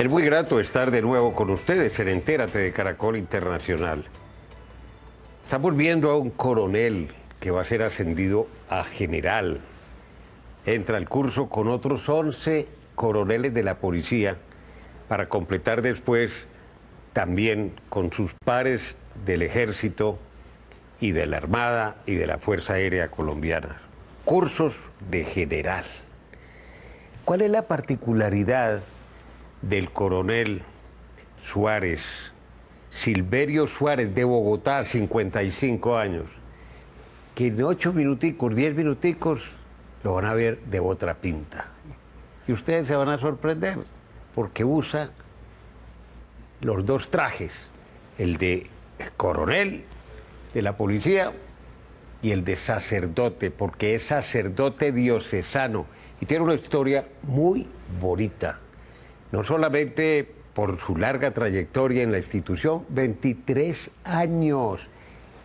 Es muy grato estar de nuevo con ustedes en Entérate de Caracol Internacional. Estamos viendo a un coronel que va a ser ascendido a general. Entra al curso con otros 11 coroneles de la policía para completar después también con sus pares del ejército y de la Armada y de la Fuerza Aérea Colombiana. Cursos de general. ¿Cuál es la particularidad del coronel Suárez, Silverio Suárez de Bogotá, 55 años, que en 8 minuticos, 10 minuticos, lo van a ver de otra pinta. Y ustedes se van a sorprender, porque usa los dos trajes, el de coronel de la policía y el de sacerdote, porque es sacerdote diocesano y tiene una historia muy bonita no solamente por su larga trayectoria en la institución, 23 años,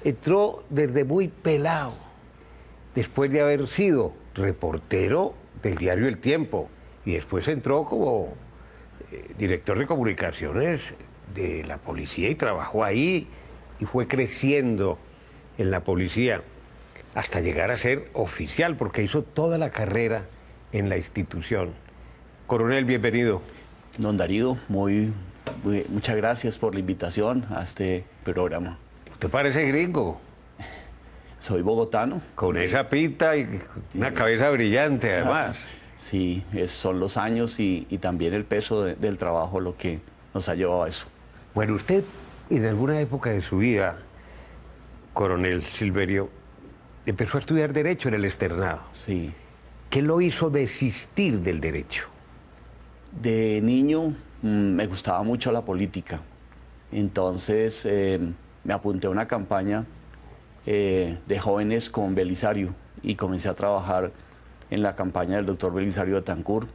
entró desde muy pelado, después de haber sido reportero del diario El Tiempo, y después entró como eh, director de comunicaciones de la policía y trabajó ahí y fue creciendo en la policía hasta llegar a ser oficial, porque hizo toda la carrera en la institución. Coronel, bienvenido. Don Darío, muy, muchas gracias por la invitación a este programa. Usted parece gringo? Soy bogotano. Con esa pita y una cabeza brillante además. Sí, son los años y, también el peso del trabajo lo que nos ha llevado a eso. Bueno, usted en alguna época de su vida, coronel Silverio, empezó a estudiar derecho en el externado. Sí. ¿Qué lo hizo desistir del derecho? De niño mm, me gustaba mucho la política, entonces eh, me apunté a una campaña eh, de jóvenes con Belisario y comencé a trabajar en la campaña del doctor Belisario de Tancur.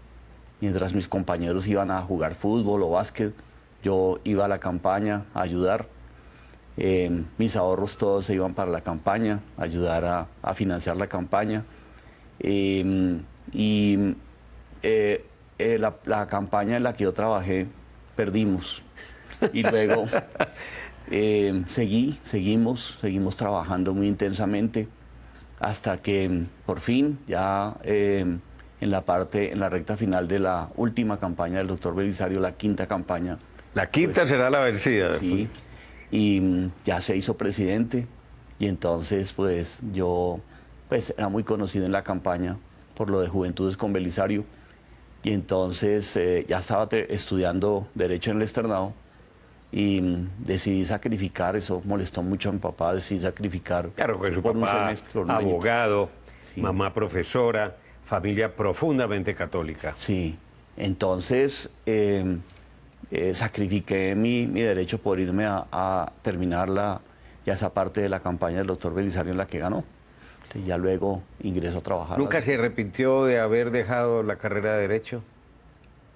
Mientras mis compañeros iban a jugar fútbol o básquet, yo iba a la campaña a ayudar. Eh, mis ahorros todos se iban para la campaña, ayudar a, financiar la campaña. y eh, la, campaña en la que yo trabajé, perdimos. Y luego eh, seguí, seguimos, seguimos trabajando muy intensamente hasta que por fin, ya eh, en la parte, en la recta final de la última campaña del doctor Belisario, la quinta campaña. La quinta será la vencida. Sí, y mm, ya se hizo presidente y entonces pues yo, pues era muy conocido en la campaña por lo de Juventudes con Belisario y entonces eh, ya estaba estudiando Derecho en el externado y mm, decidí sacrificar, eso molestó mucho a mi papá, decidí sacrificar. Claro, porque su papá, abogado, mamá profesora, familia profundamente católica. Sí, entonces eh, eh, sacrifiqué mi, derecho por irme a, a terminar la, ya esa parte de la campaña del doctor Belisario en la que ganó. Este, ya luego ingresó a trabajar. ¿Nunca se arrepintió de haber dejado la carrera de Derecho?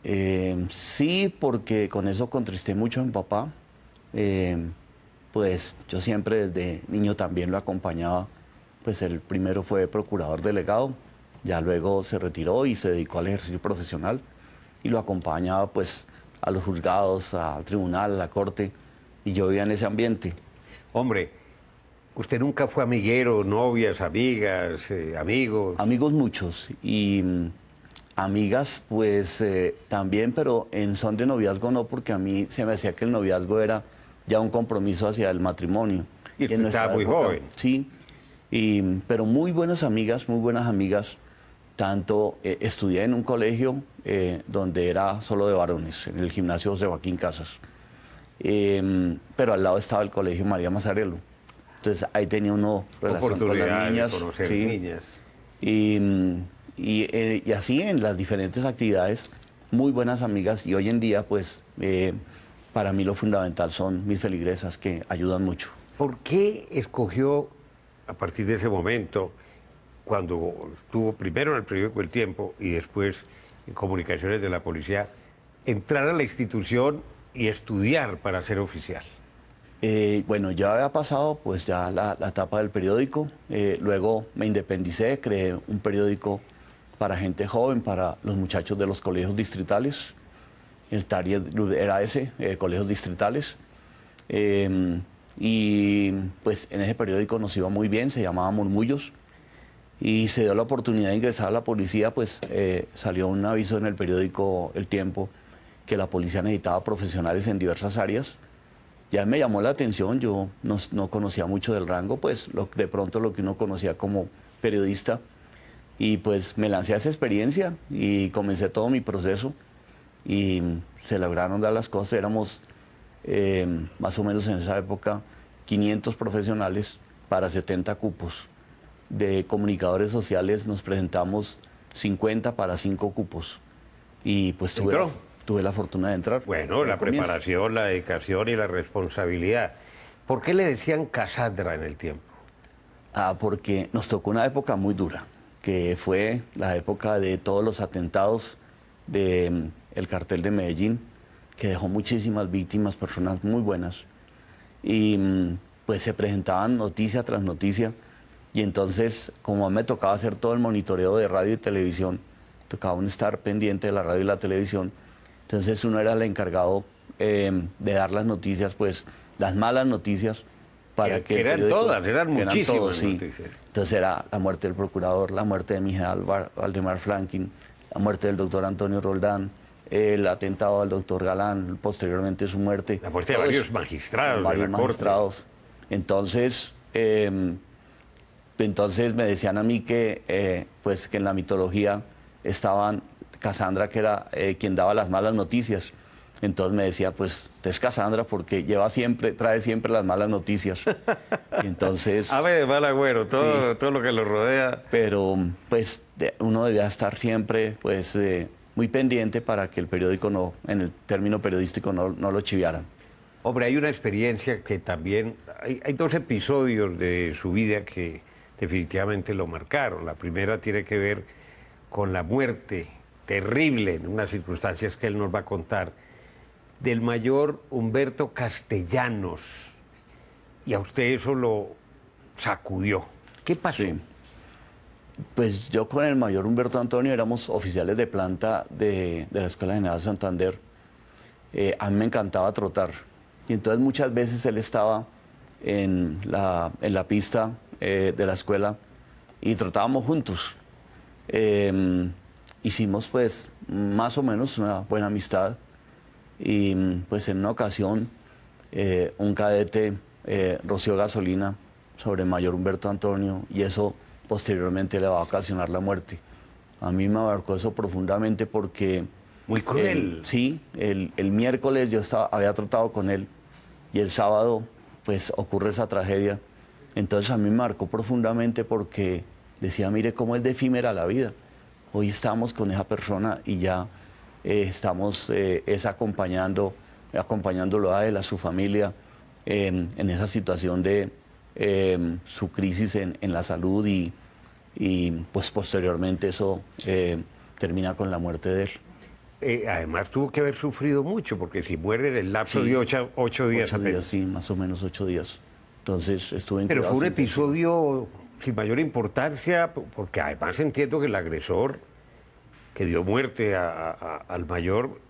Em, sí, porque con eso contristé mucho a mi papá. Em, pues yo siempre desde niño también lo acompañaba. Pues el primero fue procurador delegado, ya luego se retiró y se dedicó al ejercicio profesional y lo acompañaba pues a los juzgados, al tribunal, a la corte y yo vivía en ese ambiente. Hombre, usted nunca fue amiguero, novias, amigas, eh, amigos. Amigos muchos y mm, amigas pues eh, también, pero en son de noviazgo no, porque a mí se me decía que el noviazgo era ya un compromiso hacia el matrimonio. Y, estaba muy joven. Sí, mm, pero muy buenas amigas, muy buenas amigas. Tanto eh, estudié en un colegio donde era solo de varones, en el gimnasio José Joaquín Casas. Mm, pero al lado estaba el colegio María Mazzarello. Entonces ahí tenía uno relación con las niñas. niñas. Eh, y, así en las diferentes actividades, muy buenas amigas y hoy en día pues eh, para mí lo fundamental son mis feligresas que ayudan mucho. ¿Por qué escogió a partir de ese momento, cuando estuvo primero en el periódico El Tiempo y después en comunicaciones de la policía, entrar a la institución y estudiar para ser oficial? Eh, bueno, ya había pasado pues ya la, etapa del periódico, eh, luego me independicé, creé un periódico para gente joven, para los muchachos de los colegios distritales, el target era ese, eh, colegios distritales, em, y pues en ese periódico nos iba muy bien, se llamaba Murmullos, y se dio la oportunidad de ingresar a la policía, pues salió un aviso en el periódico El Tiempo que la policía necesitaba profesionales en diversas áreas, ya me llamó la atención, yo no, conocía mucho del rango, pues lo, de pronto lo que uno conocía como periodista, y pues me lancé a esa experiencia y comencé todo mi proceso y se lograron dar las cosas, éramos eh, más o menos en esa época 500 profesionales para 70 cupos. De comunicadores sociales nos presentamos 50 para 5 cupos. Y pues tuve, tuve la fortuna de entrar. Bueno, la preparación, la dedicación y la responsabilidad. ¿Por qué le decían Casandra en el tiempo? Ah, porque nos tocó una época muy dura, que fue la época de todos los atentados del mm, cartel de Medellín, que dejó muchísimas víctimas, personas muy buenas. Y mm, pues se presentaban noticia tras noticia. Y entonces, como me tocaba hacer todo el monitoreo de radio y televisión, tocaba un estar pendiente de la radio y la televisión, entonces uno era el encargado em, de dar las noticias, pues las malas noticias para que... eran todas, eran muchísimas noticias. Entonces era la muerte del procurador, la muerte de Miguel Valdemar Franklin, la muerte del doctor Antonio Roldán, el atentado al doctor Galán, posteriormente su muerte. La muerte de varios magistrados. Varios magistrados. Entonces, em, entonces me decían a mí que, eh, pues, que en la mitología estaban Cassandra, que era eh, quien daba las malas noticias. Entonces me decía, pues, te es Cassandra porque lleva siempre, trae siempre las malas noticias. entonces... A ver, mal agüero, todo, todo lo que lo rodea. Pero, pues, uno debía estar siempre, pues, eh, muy pendiente para que el periódico no, en el término periodístico, no, lo chiviaran. Hombre, hay una experiencia que también... Hay, hay dos episodios de su vida que definitivamente lo marcaron. La primera tiene que ver con la muerte terrible, en unas circunstancias que él nos va a contar, del mayor Humberto Castellanos. Y a usted eso lo sacudió. ¿Qué pasó? Pues yo con el mayor Humberto Antonio éramos oficiales de planta de, la Escuela General Santander. Eh, a mí me encantaba trotar. Y entonces muchas veces él estaba en la, pista eh, de la escuela y trotábamos juntos. Em, hicimos pues más o menos una buena amistad y pues en una ocasión eh, un cadete eh, roció gasolina sobre mayor Humberto Antonio y eso posteriormente le va a ocasionar la muerte. A mí me abarcó eso profundamente porque... Muy cruel. sí, el, miércoles yo estaba, había tratado con él y el sábado pues ocurre esa tragedia. Entonces a mí me marcó profundamente porque decía, mire cómo es de efímera la vida hoy estamos con esa persona y ya eh, estamos eh, es acompañando, acompañándolo a él, a su familia, em, en esa situación de em, su crisis en, la salud y, pues posteriormente eso em, termina con la muerte de él. Eh, además tuvo que haber sufrido mucho, porque si muere en el lapso de ocho, días sí, más o menos ocho días. Entonces estuve en Pero fue un episodio y mayor importancia, porque además entiendo que el agresor que dio muerte al mayor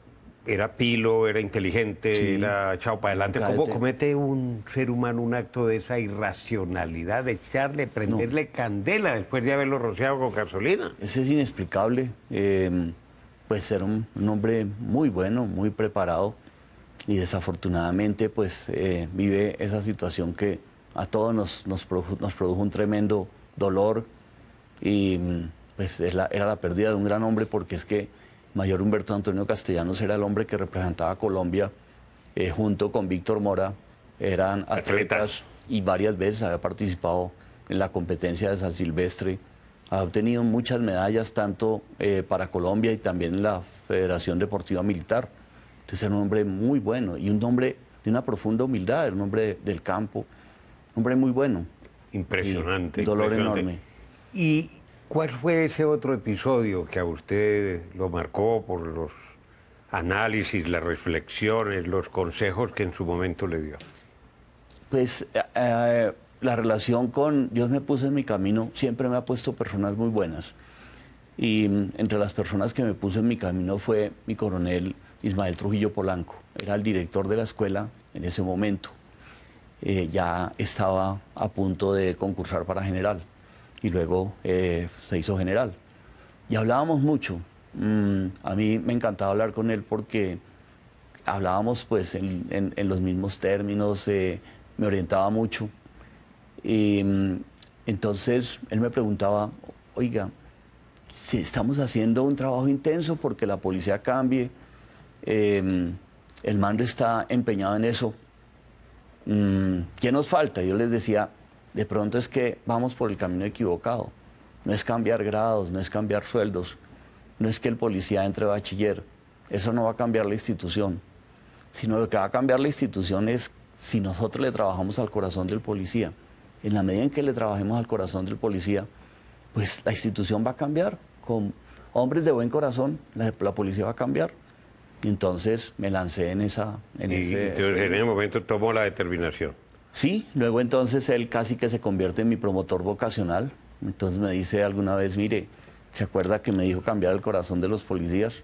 era pilo, era inteligente, era echado para adelante. ¿Cómo comete un ser humano un acto de esa irracionalidad de echarle, prenderle candela después de haberlo rociado con gasolina? Ese es inexplicable. Em, pues era un, hombre muy bueno, muy preparado y desafortunadamente pues eh, vive esa situación que, a todos nos, produjo, un tremendo dolor y mm, pues, era, la pérdida de un gran hombre porque es que Mayor Humberto Antonio Castellanos era el hombre que representaba a Colombia eh, junto con Víctor Mora, eran atletas. y varias veces había participado en la competencia de San Silvestre. Ha obtenido muchas medallas tanto eh, para Colombia y también en la Federación Deportiva Militar. Entonces era un hombre muy bueno y un hombre de una profunda humildad, era un hombre del campo. Hombre muy bueno. Impresionante. dolor enorme. ¿Y cuál fue ese otro episodio que a usted lo marcó por los análisis, las reflexiones, los consejos que en su momento le dio? Pues eh, eh, la relación con Dios me puso en mi camino, siempre me ha puesto personas muy buenas. Y mm, entre las personas que me puso en mi camino fue mi coronel Ismael Trujillo Polanco. Era el director de la escuela en ese momento. Eh, ya estaba a punto de concursar para general y luego eh, se hizo general. Y hablábamos mucho. Mm, a mí me encantaba hablar con él porque hablábamos pues en, los mismos términos, eh, me orientaba mucho. Y, mm, entonces él me preguntaba, oiga, si estamos haciendo un trabajo intenso porque la policía cambie, el mando está empeñado en eso, Mm, ¿qué nos falta? Yo les decía, de pronto es que vamos por el camino equivocado. No es cambiar grados, no es cambiar sueldos, no es que el policía entre bachiller. Eso no va a cambiar la institución. Sino lo que va a cambiar la institución es si nosotros le trabajamos al corazón del policía. En la medida en que le trabajemos al corazón del policía, pues la institución va a cambiar. Con hombres de buen corazón, la policía va a cambiar entonces me lancé en esa... En ese, en ese momento tomó la determinación. Sí, luego entonces él casi que se convierte en mi promotor vocacional. Entonces me dice alguna vez, mire, ¿se acuerda que me dijo cambiar el corazón de los policías?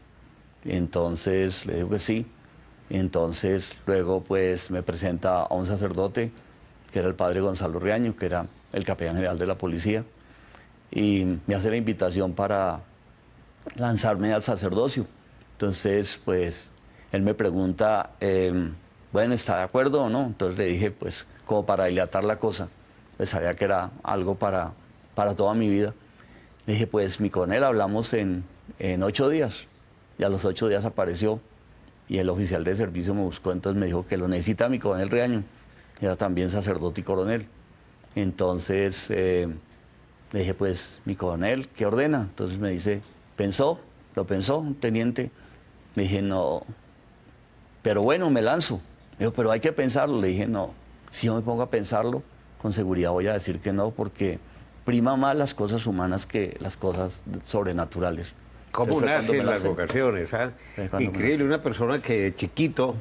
Entonces le digo que sí. Entonces luego pues me presenta a un sacerdote, que era el padre Gonzalo Riaño, que era el capellán general de la policía, y me hace la invitación para lanzarme al sacerdocio. Entonces, pues, él me pregunta, em, bueno, ¿está de acuerdo o no? Entonces le dije, pues, como para dilatar la cosa, pues sabía que era algo para, para toda mi vida. Le dije, pues, mi coronel, hablamos en, en ocho días. Y a los ocho días apareció y el oficial de servicio me buscó, entonces me dijo que lo necesita mi coronel Reaño, era también sacerdote y coronel. Entonces em, le dije, pues, mi coronel, ¿qué ordena? Entonces me dice, pensó, lo pensó, teniente, le dije, no. Pero bueno, me lanzo. pero hay que pensarlo. Le dije, no. Si yo me pongo a pensarlo, con seguridad voy a decir que no, porque prima más las cosas humanas que las cosas sobrenaturales. ¿Cómo nacen las vocaciones? Increíble, una persona que de chiquito,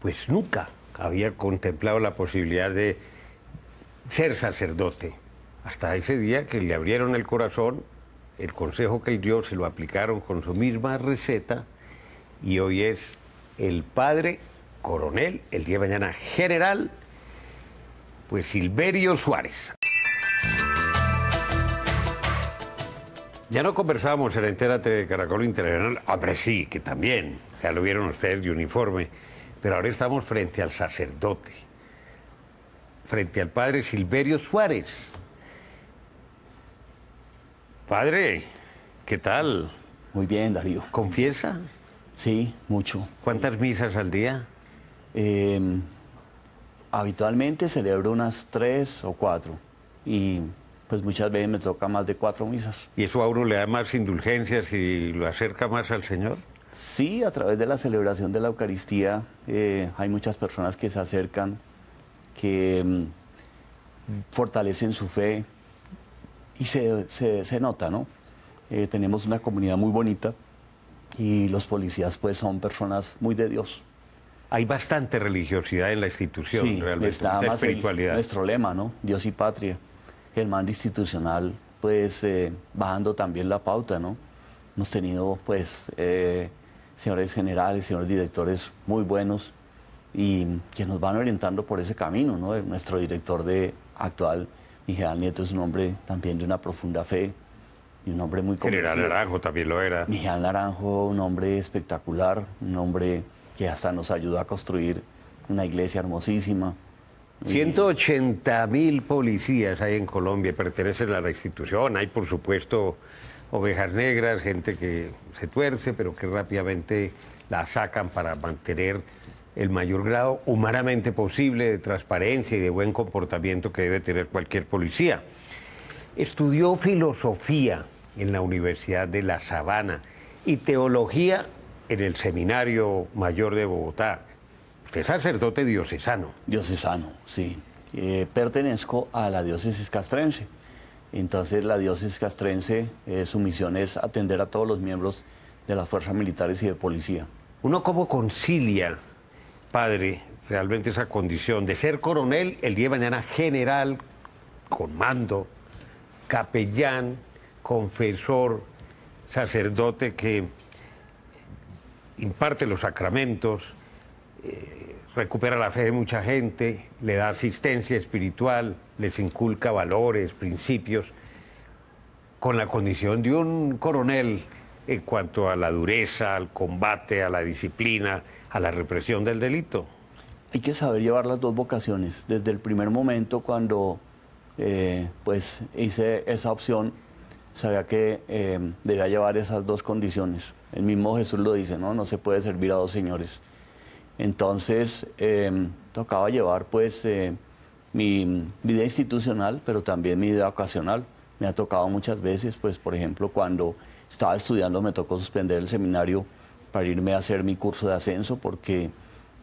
pues nunca había contemplado la posibilidad de ser sacerdote. Hasta ese día que le abrieron el corazón el consejo que él dio se lo aplicaron con su misma receta y hoy es el padre coronel, el día de mañana general, pues Silverio Suárez. Ya no conversábamos en Entérate de Caracol Internacional, hombre sí, que también, ya lo vieron ustedes de uniforme, pero ahora estamos frente al sacerdote, frente al padre Silverio Suárez. Padre, ¿qué tal? Muy bien, Darío. ¿Confiesa? Sí, mucho. ¿Cuántas misas al día? Em, habitualmente celebro unas tres o cuatro. Y pues muchas veces me toca más de cuatro misas. ¿Y eso a le da más indulgencias y lo acerca más al Señor? Sí, a través de la celebración de la Eucaristía eh, hay muchas personas que se acercan, que em, fortalecen su fe, y se, nota, ¿no? Eh, tenemos una comunidad muy bonita y los policías pues son personas muy de Dios. Hay bastante religiosidad en la institución, realmente. Está nuestro lema, ¿no? Dios y patria. El mando institucional, pues bajando eh, también la pauta, ¿no? Hemos tenido, pues, eh, señores generales, señores directores muy buenos y que nos van orientando por ese camino, ¿no? Nuestro director de actual y Nieto es un hombre también de una profunda fe y un hombre muy convencido. General Naranjo también lo era. Miguel Naranjo, un hombre espectacular, un hombre que hasta nos ayudó a construir una iglesia hermosísima. 180 mil policías hay en Colombia, pertenecen a la institución, hay por supuesto ovejas negras, gente que se tuerce, pero que rápidamente la sacan para mantener el mayor grado humanamente posible de transparencia y de buen comportamiento que debe tener cualquier policía. Estudió filosofía en la Universidad de La Sabana y teología en el Seminario Mayor de Bogotá. Fue es sacerdote diocesano. Diocesano, sí. Eh, pertenezco a la diócesis castrense. Entonces la diócesis castrense, eh, su misión es atender a todos los miembros de las fuerzas militares y de policía. ¿Uno cómo concilia padre realmente esa condición de ser coronel, el día de mañana general, con mando, capellán, confesor, sacerdote que imparte los sacramentos, eh, recupera la fe de mucha gente, le da asistencia espiritual, les inculca valores, principios, con la condición de un coronel en cuanto a la dureza, al combate, a la disciplina, a la represión del delito. Hay que saber llevar las dos vocaciones. Desde el primer momento cuando eh, pues hice esa opción, sabía que eh, debía llevar esas dos condiciones. El mismo Jesús lo dice, ¿no? No se puede servir a dos señores. Entonces, eh, tocaba llevar pues mi vida institucional, pero también mi vida ocasional. Me ha tocado muchas veces, pues por ejemplo, cuando estaba estudiando me tocó suspender el seminario para irme a hacer mi curso de ascenso porque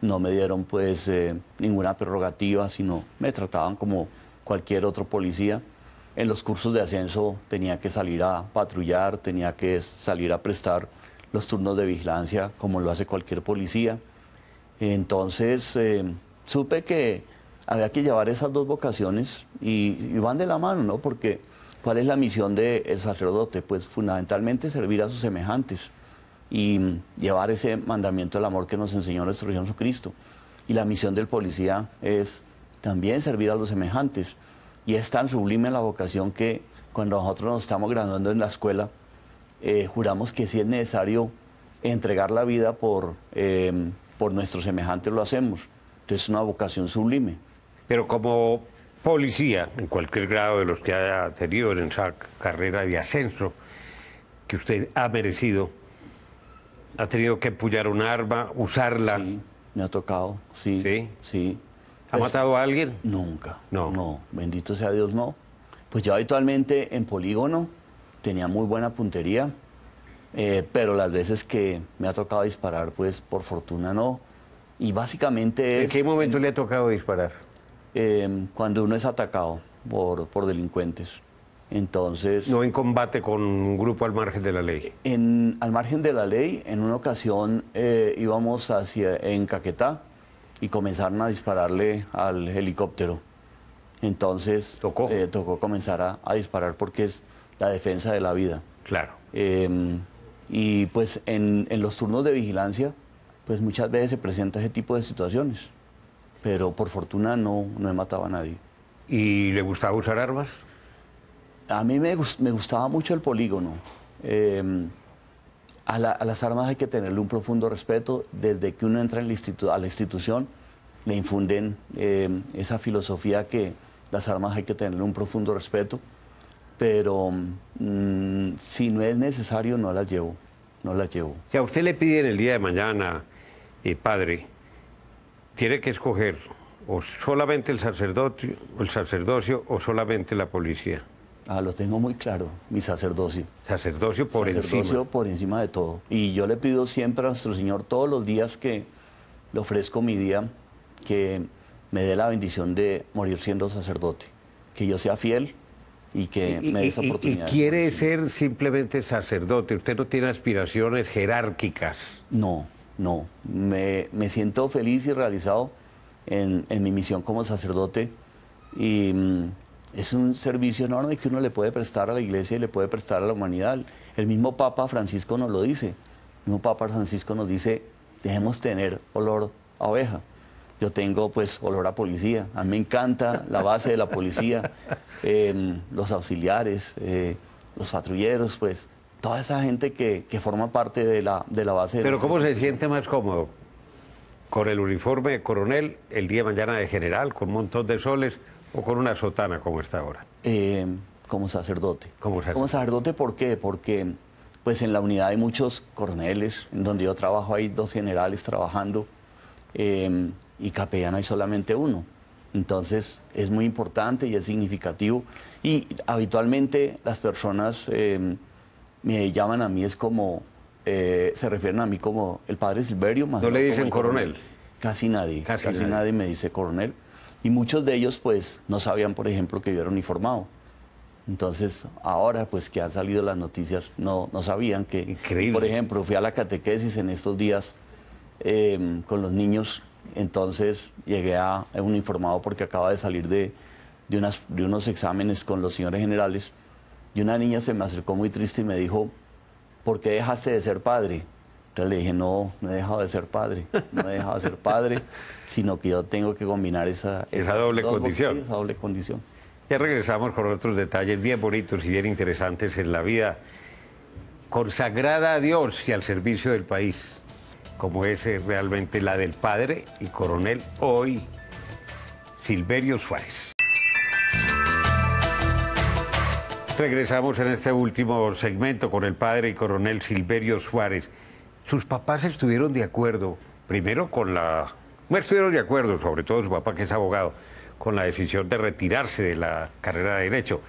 no me dieron pues eh, ninguna prerrogativa, sino me trataban como cualquier otro policía. En los cursos de ascenso tenía que salir a patrullar, tenía que salir a prestar los turnos de vigilancia como lo hace cualquier policía. Entonces eh, supe que había que llevar esas dos vocaciones y, van de la mano, ¿no? Porque ¿cuál es la misión del sacerdote? Pues fundamentalmente servir a sus semejantes y llevar ese mandamiento del amor que nos enseñó nuestro Señor Jesucristo. Y la misión del policía es también servir a los semejantes. Y es tan sublime la vocación que cuando nosotros nos estamos graduando en la escuela, eh, juramos que si es necesario entregar la vida por, em, por nuestros semejantes, lo hacemos. Entonces es una vocación sublime. Pero como policía, en cualquier grado de los que haya tenido en esa carrera de ascenso que usted ha merecido, ha tenido que pullar un arma, usarla. Sí, me ha tocado, sí. Sí. sí. ¿Ha pues, matado a alguien? Nunca. No. No, bendito sea Dios, no. Pues yo habitualmente en polígono tenía muy buena puntería, eh, pero las veces que me ha tocado disparar, pues por fortuna no. Y básicamente es... ¿En qué momento le ha tocado disparar? Em, cuando uno es atacado por, por delincuentes. Entonces. No en combate con un grupo al margen de la ley. al margen de la ley, en una ocasión eh, íbamos hacia en Caquetá y comenzaron a dispararle al helicóptero. Entonces tocó, eh, comenzar a, disparar porque es la defensa de la vida. Claro. Em, y pues en, los turnos de vigilancia, pues muchas veces se presenta ese tipo de situaciones. Pero por fortuna no, no he matado a nadie. ¿Y le gustaba usar armas? a mí me, gustaba mucho el polígono. Em, a, las armas hay que tenerle un profundo respeto. Desde que uno entra a la institución, le infunden em, esa filosofía que las armas hay que tenerle un profundo respeto. Pero mm, si no es necesario, no las llevo. No las llevo. Si a usted le piden el día de mañana, eh, padre, tiene que escoger o solamente el el sacerdocio o solamente la policía. Ah, lo tengo muy claro, mi sacerdocio. Sacerdocio por encima? sacerdocio por encima de todo. Y yo le pido siempre a nuestro Señor todos los días que le ofrezco mi día, que me dé la bendición de morir siendo sacerdote, que yo sea fiel y que me dé esa oportunidad. Y, quiere ser simplemente sacerdote, usted no tiene aspiraciones jerárquicas. No, no, me, me siento feliz y realizado en, en mi misión como sacerdote y mm, es un servicio enorme que uno le puede prestar a la iglesia y le puede prestar a la humanidad. El mismo Papa Francisco nos lo dice. El mismo Papa Francisco nos dice, dejemos tener olor a oveja. Yo tengo pues olor a policía. A mí me encanta la base de la policía, em, los auxiliares, eh, los patrulleros, pues toda esa gente que, forma parte de la, de la base. Pero ¿cómo se siente más cómodo? con el uniforme de coronel el día de mañana de general, con un montón de soles o con una sotana como está ahora? Eh, como sacerdote. Como sacerdote. Como sacerdote, ¿por qué? Porque pues en la unidad hay muchos coroneles, en donde yo trabajo hay dos generales trabajando eh, y capellán hay solamente uno. Entonces es muy importante y es significativo. Y habitualmente las personas eh, me llaman a mí es como eh, se refieren a mí como el padre Silverio. Más ¿No le dicen coronel? Casi nadie, casi, nadie. me dice coronel. Y muchos de ellos pues no sabían, por ejemplo, que yo era un informado... Entonces, ahora pues que han salido las noticias, no, no sabían que, Increíble. por ejemplo, fui a la catequesis en estos días em, con los niños, entonces llegué a, un informado... porque acaba de salir de, unas, de unos exámenes con los señores generales y una niña se me acercó muy triste y me dijo, ¿por qué dejaste de ser padre. Entonces le dije, no, no he dejado de ser padre, no he dejado de ser padre, sino que yo tengo que combinar esa, esa, doble condición. esa doble condición. Ya regresamos con otros detalles bien bonitos y bien interesantes en la vida consagrada a Dios y al servicio del país, como es eh, realmente la del padre y coronel hoy, Silverio Suárez. Regresamos en este último segmento con el padre y coronel Silverio Suárez. Sus papás estuvieron de acuerdo, primero con la... No estuvieron de acuerdo, sobre todo su papá que es abogado, con la decisión de retirarse de la carrera de Derecho.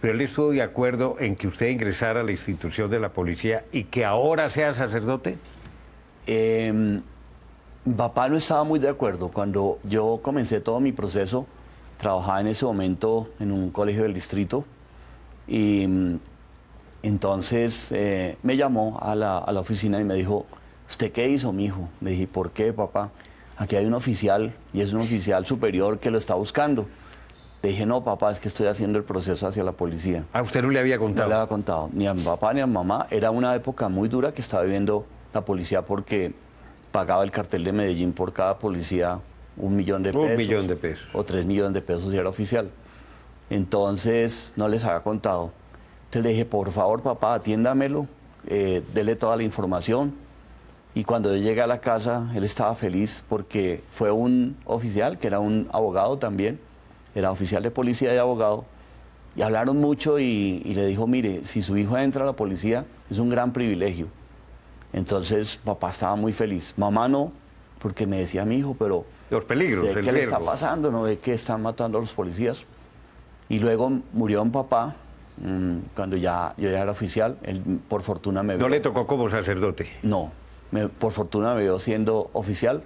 Pero él estuvo de acuerdo en que usted ingresara a la institución de la policía y que ahora sea sacerdote. Eh, papá no estaba muy de acuerdo. Cuando yo comencé todo mi proceso, trabajaba en ese momento en un colegio del distrito y mm, entonces eh, me llamó a la, oficina y me dijo, ¿usted qué hizo, mi hijo? Me dije, ¿por qué, papá? Aquí hay un oficial y es un oficial superior que lo está buscando. Le dije, no, papá, es que estoy haciendo el proceso hacia la policía. ¿A ah, usted no le había contado? No le había contado, ni a mi papá ni a mi mamá. Era una época muy dura que estaba viviendo la policía porque pagaba el cartel de Medellín por cada policía un millón de pesos. Un millón de pesos. O tres millones de pesos si era oficial. Entonces no les había contado. Entonces le dije, por favor papá, atiéndamelo, eh, toda la información. Y cuando yo llegué a la casa, él estaba feliz porque fue un oficial, que era un abogado también, era oficial de policía y abogado, y hablaron mucho y, le dijo, mire, si su hijo entra a la policía, es un gran privilegio. Entonces papá estaba muy feliz, mamá no, porque me decía mi hijo, pero... sé ¿Qué le está pasando? ¿No ve que están matando a los policías? Y luego murió un papá, mm, cuando ya yo ya era oficial, él por fortuna me vio. ¿No le tocó como sacerdote? No, por fortuna me vio siendo oficial.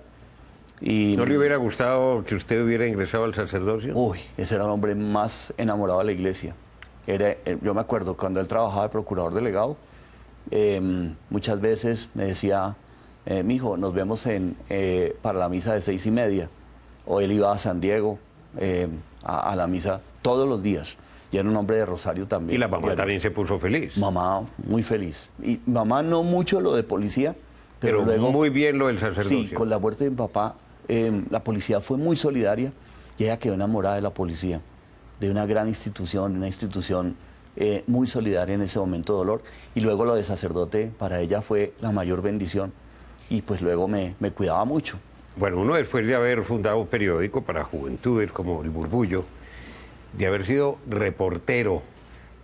Y, ¿No le hubiera gustado que usted hubiera ingresado al sacerdocio? Uy, ese era el hombre más enamorado de la iglesia. Era, eh, yo me acuerdo, cuando él trabajaba de procurador delegado, em, muchas veces me decía, eh, mi hijo, nos vemos en, eh, para la misa de seis y media. O él iba a San Diego. Em, a, la misa todos los días y era un hombre de Rosario también. Y la mamá también se puso feliz. Mamá, muy feliz. Y mamá no mucho lo de policía, pero, pero muy bien lo del sacerdote Sí, con la muerte de mi papá, em, la policía fue muy solidaria y ella quedó enamorada de la policía, de una gran institución, una institución eh, muy solidaria en ese momento de dolor. Y luego lo de sacerdote para ella fue la mayor bendición y pues luego me cuidaba mucho. Bueno, uno después de haber fundado un periódico para juventudes como El Burbullo, de haber sido reportero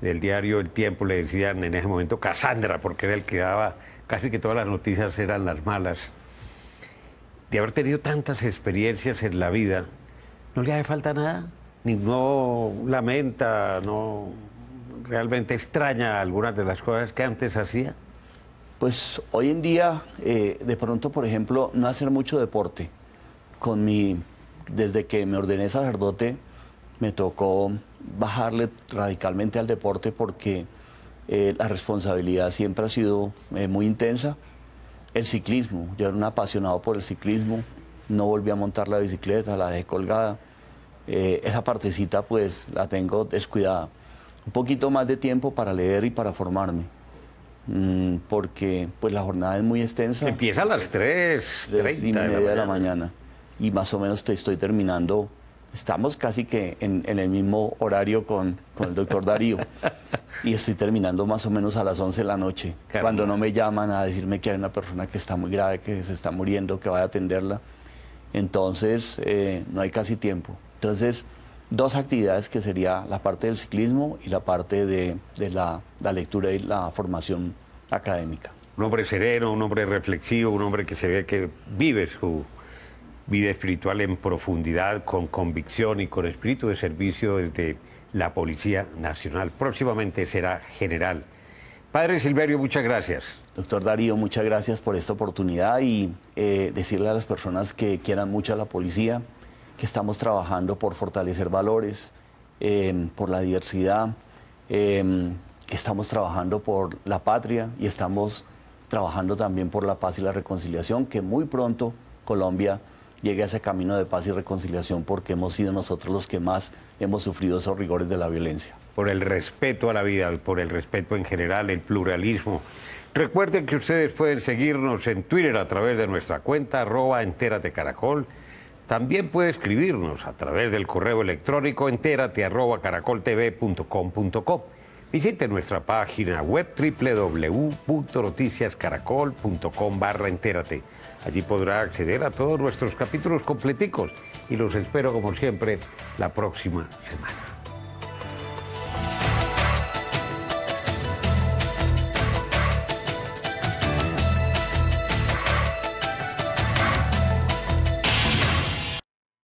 del diario El Tiempo, le decían en ese momento Casandra, porque era el que daba, casi que todas las noticias eran las malas, de haber tenido tantas experiencias en la vida, ¿no le hace falta nada? Ni, no lamenta, no realmente extraña algunas de las cosas que antes hacía pues hoy en día, eh, de pronto, por ejemplo, no hacer mucho deporte. Con mi, desde que me ordené sacerdote, me tocó bajarle radicalmente al deporte porque eh, la responsabilidad siempre ha sido eh, muy intensa. El ciclismo, yo era un apasionado por el ciclismo, no volví a montar la bicicleta, la dejé colgada. esa partecita pues la tengo descuidada. Un poquito más de tiempo para leer y para formarme. Mm, porque pues la jornada es muy extensa. Empieza a las 3.30 3 y media de la, mañana. Y más o menos te estoy terminando. Estamos casi que en, el mismo horario con, con el doctor Darío. y estoy terminando más o menos a las 11 de la noche. Cuando no me llaman a decirme que hay una persona que está muy grave, que se está muriendo, que vaya a atenderla. Entonces, eh, no hay casi tiempo. Entonces, dos actividades que sería la parte del ciclismo y la parte de, de la, la, lectura y la formación académica. Un hombre sereno, un hombre reflexivo, un hombre que se ve que vive su vida espiritual en profundidad, con convicción y con espíritu de servicio desde la Policía Nacional. Próximamente será general. Padre Silverio, muchas gracias. Doctor Darío, muchas gracias por esta oportunidad y eh, decirle a las personas que quieran mucho a la policía, que estamos trabajando por fortalecer valores, em, por la diversidad, em, que estamos trabajando por la patria y estamos trabajando también por la paz y la reconciliación, que muy pronto Colombia llegue a ese camino de paz y reconciliación porque hemos sido nosotros los que más hemos sufrido esos rigores de la violencia. Por el respeto a la vida, por el respeto en general, el pluralismo. Recuerden que ustedes pueden seguirnos en Twitter a través de nuestra cuenta arroba de caracol también puede escribirnos a través del correo electrónico entérate arroba Visite nuestra página web www.noticiascaracol.com barra entérate. Allí podrá acceder a todos nuestros capítulos completicos y los espero como siempre la próxima semana.